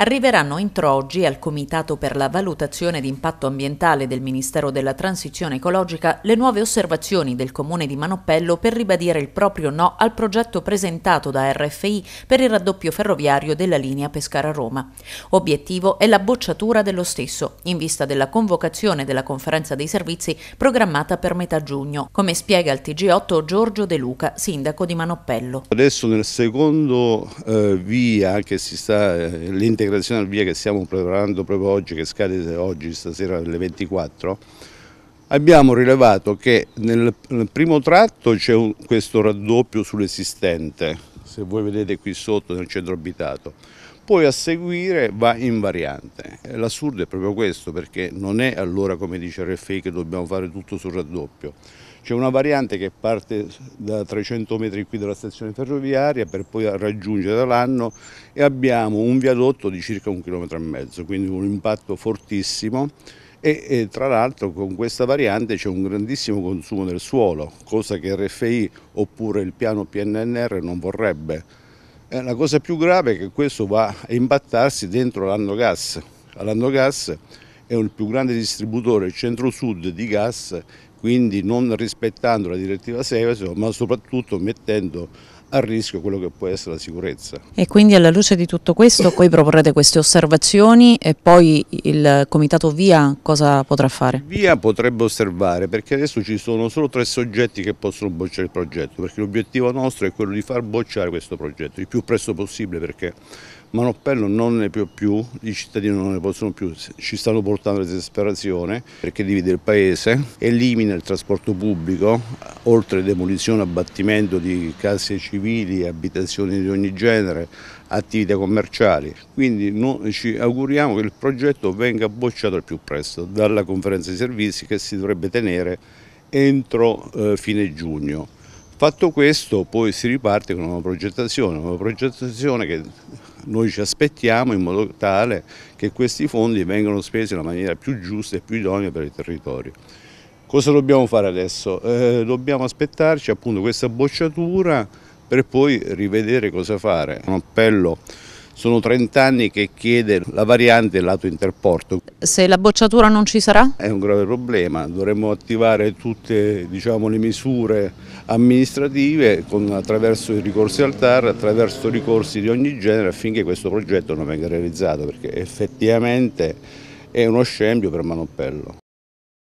arriveranno entro oggi al Comitato per la valutazione di impatto ambientale del Ministero della Transizione ecologica le nuove osservazioni del Comune di Manoppello per ribadire il proprio no al progetto presentato da RFI per il raddoppio ferroviario della linea Pescara-Roma. Obiettivo è la bocciatura dello stesso, in vista della convocazione della conferenza dei servizi programmata per metà giugno, come spiega il TG8 Giorgio De Luca, sindaco di Manoppello. Adesso nel secondo eh, via che si sta eh, l'integrazione integrazione al via che stiamo preparando proprio oggi, che scade oggi, stasera alle 24, abbiamo rilevato che nel, nel primo tratto c'è questo raddoppio sull'esistente, se voi vedete qui sotto nel centro abitato. Poi a seguire va in variante. Eh, l'assurdo è proprio questo perché non è allora come dice RFI che dobbiamo fare tutto sul raddoppio. C'è una variante che parte da 300 metri qui dalla stazione ferroviaria per poi raggiungere l'anno e abbiamo un viadotto di circa un chilometro e mezzo, quindi un impatto fortissimo e, e tra l'altro con questa variante c'è un grandissimo consumo del suolo, cosa che RFI oppure il piano PNNR non vorrebbe. E eh, la cosa più grave è che questo va a impattarsi dentro l'Andogas. L'Andogas è il più grande distributore centro-sud di gas, quindi non rispettando la direttiva Seveso, ma soprattutto mettendo a rischio quello che può essere la sicurezza. E quindi alla luce di tutto questo voi proporrete queste osservazioni e poi il comitato VIA cosa potrà fare? VIA potrebbe osservare perché adesso ci sono solo tre soggetti che possono bocciare il progetto perché l'obiettivo nostro è quello di far bocciare questo progetto il più presto possibile perché Manoppello non ne può più, i cittadini non ne possono più, ci stanno portando l'esasperazione perché divide il paese, elimina il trasporto pubblico, oltre demolizione, abbattimento di case civili civili, abitazioni di ogni genere, attività commerciali. Quindi noi ci auguriamo che il progetto venga bocciato al più presto dalla conferenza di servizi che si dovrebbe tenere entro eh, fine giugno. Fatto questo poi si riparte con una progettazione, una progettazione che noi ci aspettiamo in modo tale che questi fondi vengano spesi in maniera più giusta e più idonea per il territorio. Cosa dobbiamo fare adesso? Eh, dobbiamo aspettarci appunto questa bocciatura per poi rivedere cosa fare. Un appello sono 30 anni che chiede la variante lato interporto. Se la bocciatura non ci sarà? È un grave problema, dovremmo attivare tutte diciamo, le misure amministrative con, attraverso i ricorsi al TAR, attraverso ricorsi di ogni genere affinché questo progetto non venga realizzato perché effettivamente è uno scempio per Manopello.